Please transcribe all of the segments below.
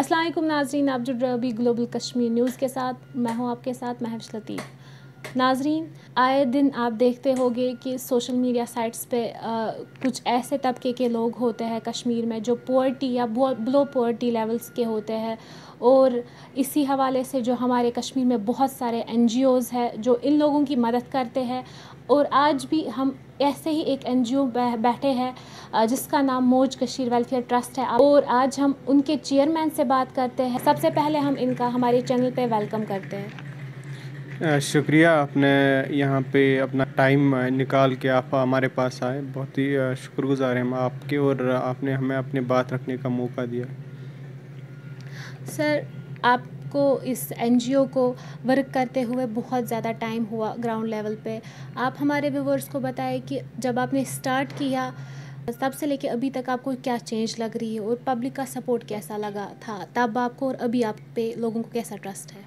असलम नाजरीन आप जुड़ रहे अभी ग्लोबल कश्मीर न्यूज़ के साथ मैं हूँ आपके साथ महव लतीफ़ नाजरीन आए दिन आप देखते होंगे कि सोशल मीडिया साइट्स पे आ, कुछ ऐसे तबके के लोग होते हैं कश्मीर में जो पोअर्टी या बिलो पोअर्टी लेवल्स के होते हैं और इसी हवाले से जो हमारे कश्मीर में बहुत सारे एन हैं जो इन लोगों की मदद करते हैं और आज भी हम ऐसे ही एक एन बैठे हैं जिसका नाम मोज कशीर वेलफेयर ट्रस्ट है और आज हम उनके चेयरमैन से बात करते हैं सबसे पहले हम इनका हमारे चैनल पे वेलकम करते हैं शुक्रिया आपने यहाँ पे अपना टाइम निकाल के आप हमारे पास आए बहुत ही शुक्रगुजार हैं हम आपके और आपने हमें अपनी बात रखने का मौका दिया सर आप को इस एन को वर्क करते हुए बहुत ज़्यादा टाइम हुआ ग्राउंड लेवल पे आप हमारे व्यूवर्स को बताएं कि जब आपने स्टार्ट किया तब से लेके अभी तक आपको क्या चेंज लग रही है और पब्लिक का सपोर्ट कैसा लगा था तब आपको और अभी आप पे लोगों को कैसा ट्रस्ट है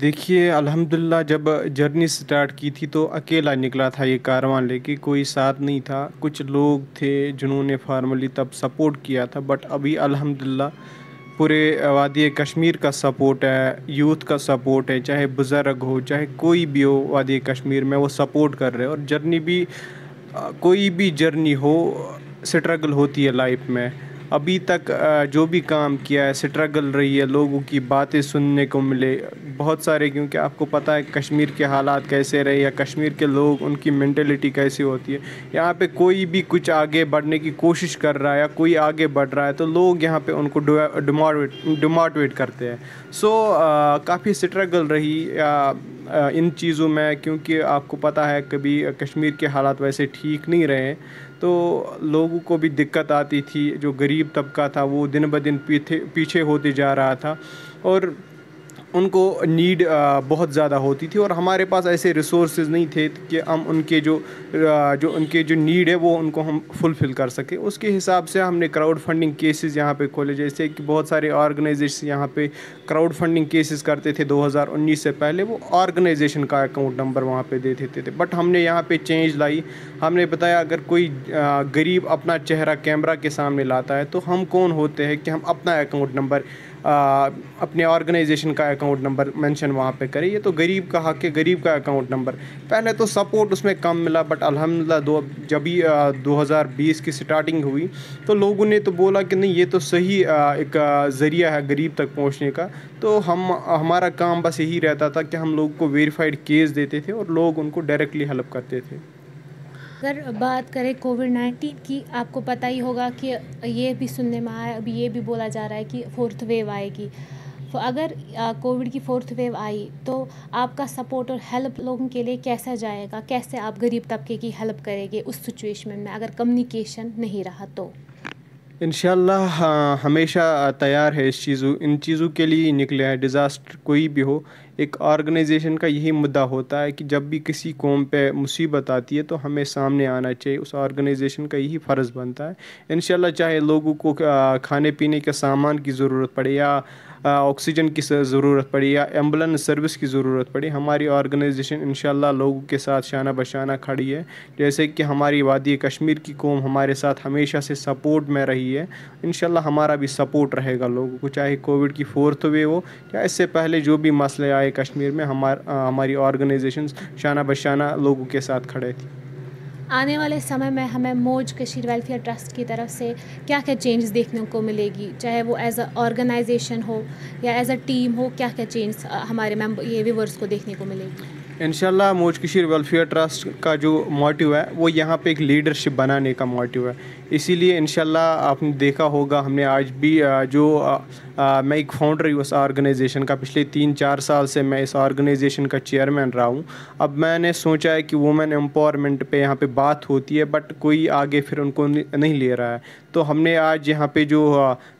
देखिए अल्हम्दुलिल्लाह जब जर्नी स्टार्ट की थी तो अकेला निकला था ये कारवां लेके कोई साथ नहीं था कुछ लोग थे जिन्होंने फार्मली तब सपोर्ट किया था बट अभी अल्हम्दुलिल्लाह पूरे वादी कश्मीर का सपोर्ट है यूथ का सपोर्ट है चाहे बुज़ुर्ग हो चाहे कोई भी हो वादी कश्मीर में वो सपोर्ट कर रहे हैं और जर्नी भी कोई भी जर्नी हो स्ट्रगल होती है लाइफ में अभी तक जो भी काम किया है स्ट्रगल रही है लोगों की बातें सुनने को मिले बहुत सारे क्योंकि आपको पता है कश्मीर के हालात कैसे रहे या कश्मीर के लोग उनकी मैंटेलिटी कैसी होती है यहाँ पे कोई भी कुछ आगे बढ़ने की कोशिश कर रहा है या कोई आगे बढ़ रहा है तो लोग यहाँ पे उनको डिमोटिवेट डिमोटिवेट करते हैं सो so, काफ़ी स्ट्रगल रही या इन चीज़ों में क्योंकि आपको पता है कभी कश्मीर के हालात वैसे ठीक नहीं रहे तो लोगों को भी दिक्कत आती थी जो गरीब तबका था वो दिन ब दिन पीछे पीछे होते जा रहा था और उनको नीड बहुत ज़्यादा होती थी और हमारे पास ऐसे रिसोर्स नहीं थे कि हम उनके जो जो उनके जो नीड है वो उनको हम फुलफ़िल कर सकें उसके हिसाब से हमने क्राउड फंडिंग केसेस यहाँ पे खोले जैसे कि बहुत सारे ऑर्गेनाइजेशन यहाँ पे क्राउड फंडिंग केसेस करते थे 2019 से पहले वो ऑर्गेनाइजेशन का अकाउंट नंबर वहाँ पर दे देते थे बट हमने यहाँ पर चेंज लाई हमने बताया अगर कोई गरीब अपना चेहरा कैमरा के सामने लाता है तो हम कौन होते हैं कि हम अपना अकाउंट नंबर अपने ऑर्गेनाइजेशन का अकाउंट नंबर मेंशन वहाँ पे करें ये तो गरीब का हक है गरीब का अकाउंट नंबर पहले तो सपोर्ट उसमें कम मिला बट अलहमदिल्ला दो जब ही दो की स्टार्टिंग हुई तो लोगों ने तो बोला कि नहीं ये तो सही एक ज़रिया है गरीब तक पहुँचने का तो हम हमारा काम बस यही रहता था कि हम लोग को वेरीफाइड केस देते थे और लोग उनको डायरेक्टली हेल्प करते थे अगर बात करें कोविड नाइन्टीन की आपको पता ही होगा कि ये भी सुनने में आया अभी ये भी बोला जा रहा है कि फोर्थ वेव आएगी अगर कोविड की फोर्थ वेव आई तो आपका सपोर्ट और हेल्प लोगों के लिए कैसा जाएगा कैसे आप गरीब तबके की हेल्प करेंगे उस सिचुएशन में अगर कम्युनिकेशन नहीं रहा तो इन हमेशा तैयार है इस चीज़ों इन चीज़ों के लिए निकले हैं डिज़ास्टर कोई भी हो एक ऑर्गेनाइजेशन का यही मुद्दा होता है कि जब भी किसी कौम पे मुसीबत आती है तो हमें सामने आना चाहिए उस ऑर्गेनाइजेशन का यही फ़र्ज़ बनता है इन चाहे लोगों को खाने पीने के सामान की ज़रूरत पड़े या ऑक्सीजन की ज़रूरत पड़ी या एम्बुलेंस सर्विस की ज़रूरत पड़ी हमारी ऑर्गेनाइजेशन इन लोगों के साथ शाना बशाना खड़ी है जैसे कि हमारी वादी कश्मीर की कौम हमारे साथ हमेशा से सपोर्ट में रही है इन हमारा भी सपोर्ट रहेगा लोगों को चाहे कोविड की फोर्थ वेव हो या इससे पहले जो भी मसले आए कश्मीर में हमार हमारी ऑर्गेनाइजेशन शाना बशाना लोगों के साथ खड़े थी आने वाले समय में हमें मोज कशीर वेलफेयर ट्रस्ट की तरफ से क्या क्या चेंज देखने को मिलेगी चाहे वो एज अ ऑर्गेनाइजेशन हो या एज अ टीम हो क्या क्या चेंज हमारे मेम्बर ये व्यूवर्स को देखने को मिलेगी इन मोज कशीर वेलफेयर ट्रस्ट का जो मोटिव है वो यहाँ पे एक लीडरशिप बनाने का मोटिव है इसीलिए इन आपने देखा होगा हमने आज भी जो मैं एक फाउंडर हूँ उस ऑर्गेनाइजेशन का पिछले तीन चार साल से मैं इस ऑर्गेनाइजेशन का चेयरमैन रहा हूँ अब मैंने सोचा है कि वुमेन एम्पावरमेंट पे यहाँ पे बात होती है बट कोई आगे फिर उनको नहीं ले रहा है तो हमने आज यहाँ पे जो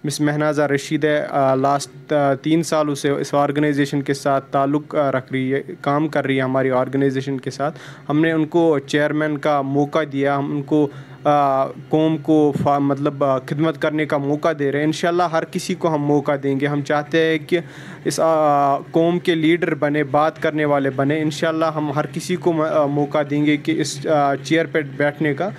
मिस महनाजा रशीद है लास्ट तीन साल उसे इस ऑर्गेनाइजेशन के साथ ताल्लुक रख रही है काम कर रही है हमारी ऑर्गेनाइजेशन के साथ हमने उनको चेयरमैन का मौका दिया हम उनको कौम को मतलब खिदमत करने का मौका दे रहे हैं इन हर किसी को हम मौका देंगे हम चाहते हैं कि इस कौम के लीडर बने बात करने वाले बने इन हम हर किसी को मौका देंगे कि इस चेयर पर बैठने का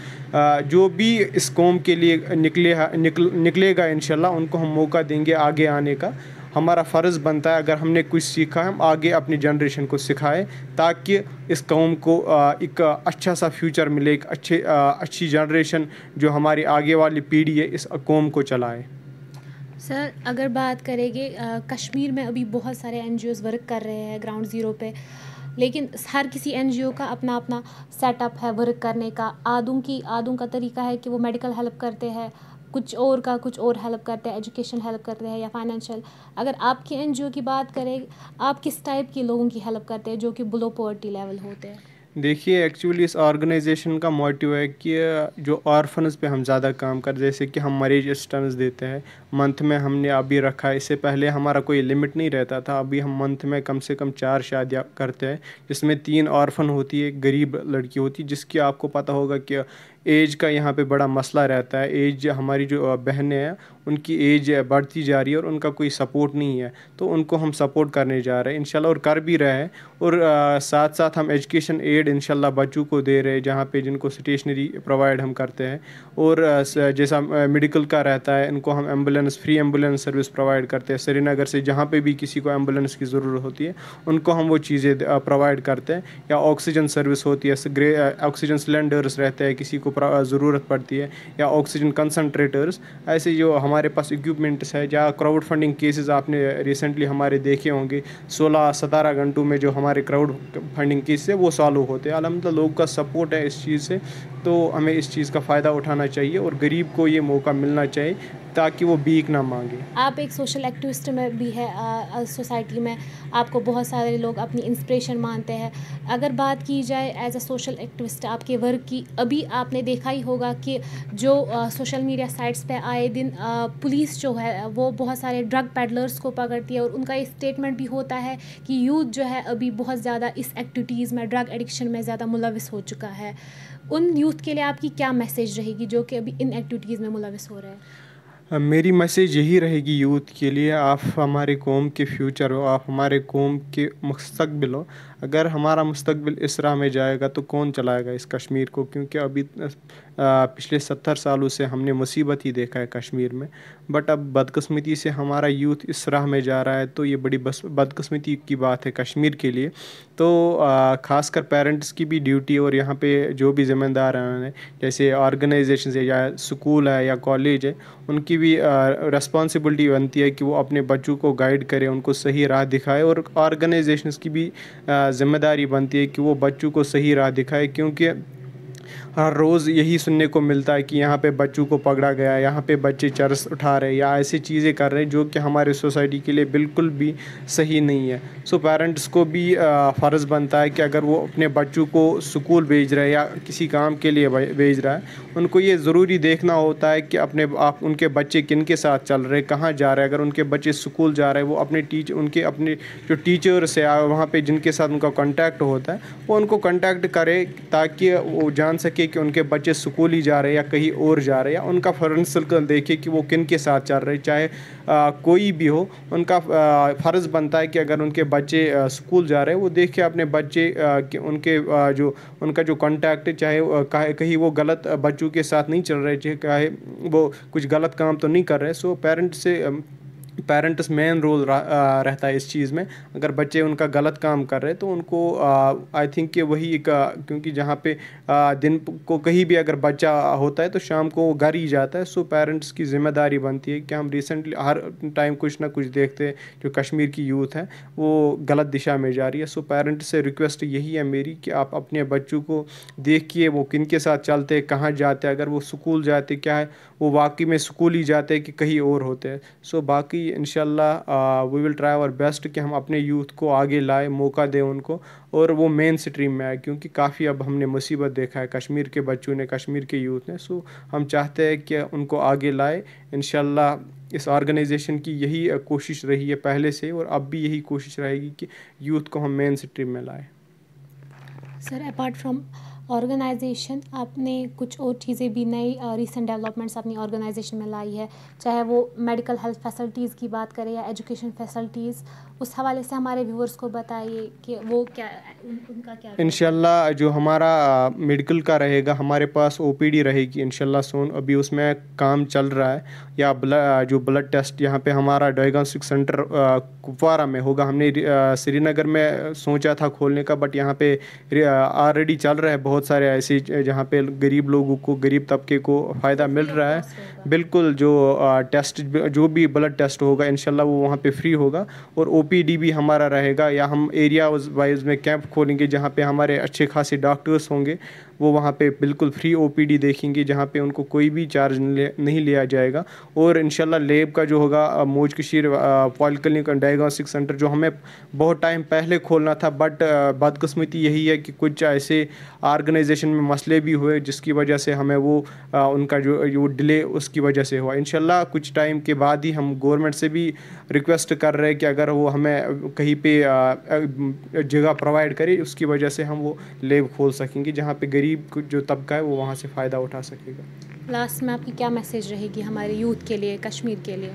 जो भी इस कौम के लिए निकले निकल निकलेगा इन उनको हम मौका देंगे आगे आने का हमारा फ़र्ज़ बनता है अगर हमने कुछ सीखा हम आगे अपनी जनरेशन को सिखाएं ताकि इस कौम को एक अच्छा सा फ्यूचर मिले एक अच्छे अच्छी जनरेशन जो हमारी आगे वाली पीढ़ी है इस कौम को चलाए सर अगर बात करेंगे कश्मीर में अभी बहुत सारे एन वर्क कर रहे हैं ग्राउंड ज़ीरो पे लेकिन हर किसी एन का अपना अपना सेटअप है वर्क करने का आदों की आदों का तरीका है कि वो मेडिकल हेल्प करते हैं कुछ और का कुछ और हेल्प करते हैं एजुकेशन हेल्प करते हैं या फाइनेंशियल अगर आपकी एन की बात करें आप किस टाइप के लोगों की हेल्प करते हैं जो कि बिलो पॉवर्टी लेवल होते हैं देखिए एक्चुअली इस ऑर्गेनाइजेशन का मोटिव है कि जो ऑर्फनस पे हम ज़्यादा काम कर जैसे कि हम मरीज असिस्टेंस देते हैं मंथ में हमने अभी रखा इससे पहले हमारा कोई लिमिट नहीं रहता था अभी हम मंथ में कम से कम चार शादियाँ करते हैं जिसमें तीन ऑर्फन होती है गरीब लड़की होती है जिसकी आपको पता होगा कि एज का यहाँ पे बड़ा मसला रहता है एज हमारी जो बहनें हैं उनकी एज बढ़ती जा रही है और उनका कोई सपोर्ट नहीं है तो उनको हम सपोर्ट करने जा रहे हैं इनशाला और कर भी रहे हैं और आ, साथ साथ हम एजुकेशन एड इनशाला बच्चों को दे रहे हैं जहाँ पे जिनको स्टेशनरी प्रोवाइड हम करते हैं और जैसा मेडिकल का रहता है इनको हम ambulance free ambulance service provide करते हैं श्रीनगर से जहाँ पर भी किसी को एम्बुलेंस की ज़रूरत होती है उनको हम वो चीज़ें प्रोवाइड करते हैं या ऑक्सीजन सर्विस होती है ऑक्सीजन सिलेंडर्स रहते हैं किसी को को ज़रूरत पड़ती है या ऑक्सीजन कंसनट्रेटर्स ऐसे जो हमारे पास इक्विपमेंट्स है या क्राउड फंडिंग केसेस आपने रिसेंटली हमारे देखे होंगे सोलह सतारह घंटों में जो हमारे क्राउड फंडिंग केसेस है वो सॉल्व होते हैं अलहमद लोगों का सपोर्ट है इस चीज़ से तो हमें इस चीज़ का फ़ायदा उठाना चाहिए और गरीब को ये मौका मिलना चाहिए ताकि वो बीक ना मांगे आप एक सोशल एक्टिविस्ट में भी है सोसाइटी में आपको बहुत सारे लोग अपनी इंस्पिरेशन मानते हैं अगर बात की जाए एज अ सोशल एक्टिविस्ट आपके वर्क की अभी आपने देखा ही होगा कि जो सोशल मीडिया साइट्स पे आए दिन आ, पुलिस जो है वो बहुत सारे ड्रग पैडलर्स को पकड़ती है और उनका एक स्टेटमेंट भी होता है कि यूथ जो है अभी बहुत ज़्यादा इस एक्टिविटीज़ में ड्रग एडिक्शन में ज़्यादा मुलविस हो चुका है उन यूथ के लिए आपकी क्या मैसेज रहेगी जो कि अभी इन एक्टिविटीज़ में मुलविस हो रहे हैं मेरी मैसेज यही रहेगी यूथ के लिए आप हमारे कौम के फ्यूचर हो आप हमारे कौम के मुस्तबिल हो अगर हमारा मुस्तबिल इस राह में जाएगा तो कौन चलाएगा इस कश्मीर को क्योंकि अभी पिछले सत्तर सालों से हमने मुसीबत ही देखा है कश्मीर में बट अब बदकस्मती से हमारा यूथ इस राह में जा रहा है तो ये बड़ी बदकस्मती की बात है कश्मीर के लिए तो ख़ासकर पेरेंट्स की भी ड्यूटी और यहाँ पे जो भी ज़िम्मेदार हैं जैसे ऑर्गेनाइजेशन है या स्कूल है या कॉलेज है उनकी भी रेस्पॉन्सिबिलिटी बनती है कि वो अपने बच्चों को गाइड करें उनको सही राह दिखाए और ऑर्गेनाइजेशन की भी आ, ज़िम्मेदारी बनती है कि वो बच्चों को सही राह दिखाए क्योंकि हर रोज़ यही सुनने को मिलता है कि यहाँ पे बच्चों को पकड़ा गया यहाँ पे बच्चे चरस उठा रहे या ऐसी चीज़ें कर रहे हैं जो कि हमारे सोसाइटी के लिए बिल्कुल भी सही नहीं है सो पेरेंट्स को भी फ़र्ज़ बनता है कि अगर वो अपने बच्चों को स्कूल भेज रहे या किसी काम के लिए भेज रहा है उनको ये ज़रूरी देखना होता है कि अपने आप उनके बच्चे किन के साथ चल रहे कहाँ जा रहे हैं अगर उनके बच्चे स्कूल जा रहे हैं वो अपने टीच उनके अपने जो टीचर्स है वहाँ पर जिनके साथ उनका कॉन्टैक्ट होता है वो उनको कॉन्टैक्ट करे ताकि वो जान सके कि उनके बच्चे स्कूल ही जा रहे हैं या कहीं और जा रहे हैं या उनका फ्रेंड सर्कल देखे कि वो किन के साथ चल रहे चाहे आ, कोई भी हो उनका फ़र्ज़ बनता है कि अगर उनके बच्चे स्कूल जा रहे हैं वो देखे अपने बच्चे कि उनके जो उनका जो कॉन्टैक्ट चाहे कहीं वो गलत बच्चों के साथ नहीं चल रहे चाहे वो कुछ गलत काम तो नहीं कर रहे सो पेरेंट्स से पेरेंट्स मेन रोल रहता है इस चीज़ में अगर बच्चे उनका गलत काम कर रहे हैं तो उनको आई थिंक कि वही एक क्योंकि जहाँ पे आ, दिन को कहीं भी अगर बच्चा होता है तो शाम को वो घर ही जाता है सो पेरेंट्स की जिम्मेदारी बनती है कि हम रिसेंटली हर टाइम कुछ ना कुछ देखते हैं जो कश्मीर की यूथ है वो गलत दिशा में जा रही है सो पेरेंट्स से रिक्वेस्ट यही है मेरी कि आप अपने बच्चों को देखिए वो किन के साथ चलते कहाँ जाते हैं अगर वो स्कूल जाते क्या है वो वाकई में स्कूल ही जाते कि कहीं और होते हैं सो बाकी कि in we will try our best कि हम अपने यूथ को आगे लाए मौका दें उनको और वो मेन स्ट्रीम में आए क्योंकि काफ़ी अब हमने मुसीबत देखा है कश्मीर के बच्चों ने कश्मीर के यूथ ने सो हम चाहते हैं कि उनको आगे लाए इन इस ऑर्गेनाइजेशन की यही कोशिश रही है पहले से और अब भी यही कोशिश रहेगी कि यूथ को हम मेन स्ट्रीम में लाएँ सर अपार्ट फ्रॉम ऑर्गेनाइजेशन आपने कुछ और चीज़ें भी नई रिसेंट डेवलपमेंट्स अपनी ऑर्गेनाइजेशन में लाई है चाहे वो मेडिकल हेल्थ फैसिलिटीज़ की बात करें या एजुकेशन फैसिलिटीज़ उस हवाले से हमारे व्यूअर्स को बताइए कि वो क्या उन, उनका क्या इन जो हमारा मेडिकल का रहेगा हमारे पास ओ रहेगी इनशाला सोन अभी उसमें काम चल रहा है या ब्लड जो ब्लड टेस्ट यहाँ पे हमारा डायग्नोस्टिक सेंटर कुपवारा में होगा हमने श्रीनगर में सोचा था खोलने का बट यहाँ पे ऑलरेडी चल रहा है बहुत सारे ऐसे जहाँ पे गरीब लोगों को गरीब तबके को फ़ायदा मिल रहा है बिल्कुल जो टेस्ट जो भी ब्लड टेस्ट होगा इनशाला वो वहाँ पर फ्री होगा और ओ ओपीडी भी हमारा रहेगा या हम एरिया वाइज में कैंप खोलेंगे जहाँ पे हमारे अच्छे खासे डॉक्टर्स होंगे वो वहाँ पे बिल्कुल फ्री ओपीडी देखेंगे जहाँ पे उनको कोई भी चार्ज नहीं लिया जाएगा और इन लेब का जो होगा मोज कशीर पॉलिक्लिनिक डायग्नोस्टिक सेंटर जो हमें बहुत टाइम पहले खोलना था बट बदकस्मती यही है कि कुछ ऐसे आर्गनाइजेशन में मसले भी हुए जिसकी वजह से हमें वो आ, उनका जो वो डिले उसकी वजह से हुआ इन कुछ टाइम के बाद ही हम गवर्नमेंट से भी रिक्वेस्ट कर रहे हैं कि अगर वो हमें कहीं पे जगह प्रोवाइड करे उसकी वजह से हम वो लेब खोल सकेंगे जहाँ पे गरीब गरीब जो तबका है वो वहाँ से फ़ायदा उठा सकेगा लास्ट में आपकी क्या मैसेज रहेगी हमारे यूथ के लिए कश्मीर के लिए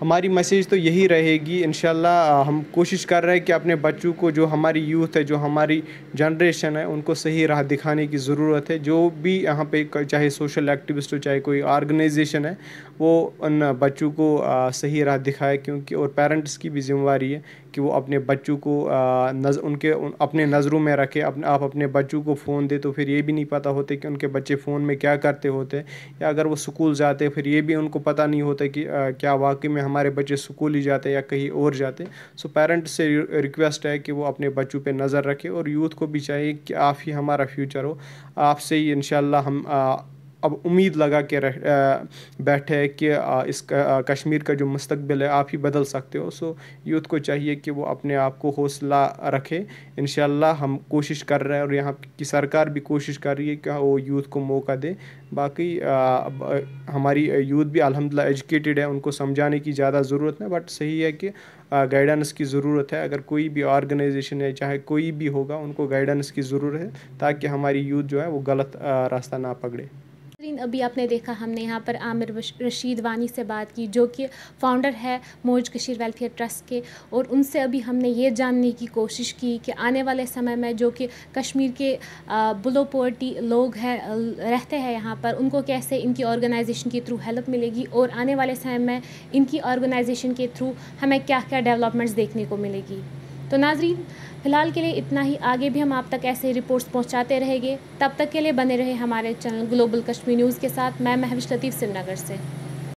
हमारी मैसेज तो यही रहेगी इन हम कोशिश कर रहे हैं कि अपने बच्चों को जो हमारी यूथ है जो हमारी जनरेशन है उनको सही राह दिखाने की ज़रूरत है जो भी यहाँ पे चाहे सोशल एक्टिविस्ट हो चाहे कोई ऑर्गेनाइजेशन है वो उन बच्चों को सही राह दिखाए क्योंकि और पेरेंट्स की भी जिम्मेवारी है कि वो अपने बच्चों को नज उनके उन, अपने नज़रों में रखे अपने आप अपने बच्चों को फ़ोन दे तो फिर ये भी नहीं पता होते कि उनके बच्चे फ़ोन में क्या करते होते या अगर वो स्कूल जाते फिर ये भी उनको पता नहीं होता कि आ, क्या वाकई में हमारे बच्चे स्कूल ही जाते या कहीं और जाते सो पेरेंट्स से रिक्वेस्ट है कि वो अपने बच्चों पर नज़र रखें और यूथ को भी चाहिए कि आप ही हमारा फ्यूचर हो आपसे ही इन हम आ, अब उम्मीद लगा के रह बैठे कि इस कश्मीर का जो मुस्तबिल है आप ही बदल सकते हो सो यूथ को चाहिए कि वो अपने आप को हौसला रखे इन हम कोशिश कर रहे हैं और यहाँ की सरकार भी कोशिश कर रही है कि वो यूथ को मौका दे बाकी अब हमारी यूथ भी अलहमदिल्ला एजुकेटेड है उनको समझाने की ज़्यादा ज़रूरत है बट सही है कि गाइडेंस की ज़रूरत है अगर कोई भी ऑर्गेनाइजेशन है चाहे कोई भी होगा उनको गाइडेंस की ज़रूरत है ताकि हमारी यूथ जो है वो गलत रास्ता ना पकड़े स्क्रीन अभी आपने देखा हमने यहाँ पर आमिर रशीद वानी से बात की जो कि फाउंडर है मोज कशीर वेलफेयर ट्रस्ट के और उनसे अभी हमने ये जानने की कोशिश की कि आने वाले समय में जो कि कश्मीर के बुलो पोवर्टी लोग हैं रहते हैं यहाँ पर उनको कैसे इनकी ऑर्गेनाइजेशन के थ्रू हेल्प मिलेगी और आने वाले समय में इनकी ऑर्गेनाइजेशन के थ्रू हमें क्या क्या डेवलपमेंट्स देखने को मिलेगी तो नाजरीन फ़िलहाल के लिए इतना ही आगे भी हम आप तक ऐसे रिपोर्ट्स पहुंचाते रहेंगे तब तक के लिए बने रहे हमारे चैनल ग्लोबल कश्मीर न्यूज़ के साथ मैं महविश लतीफ़ श्रीनगर से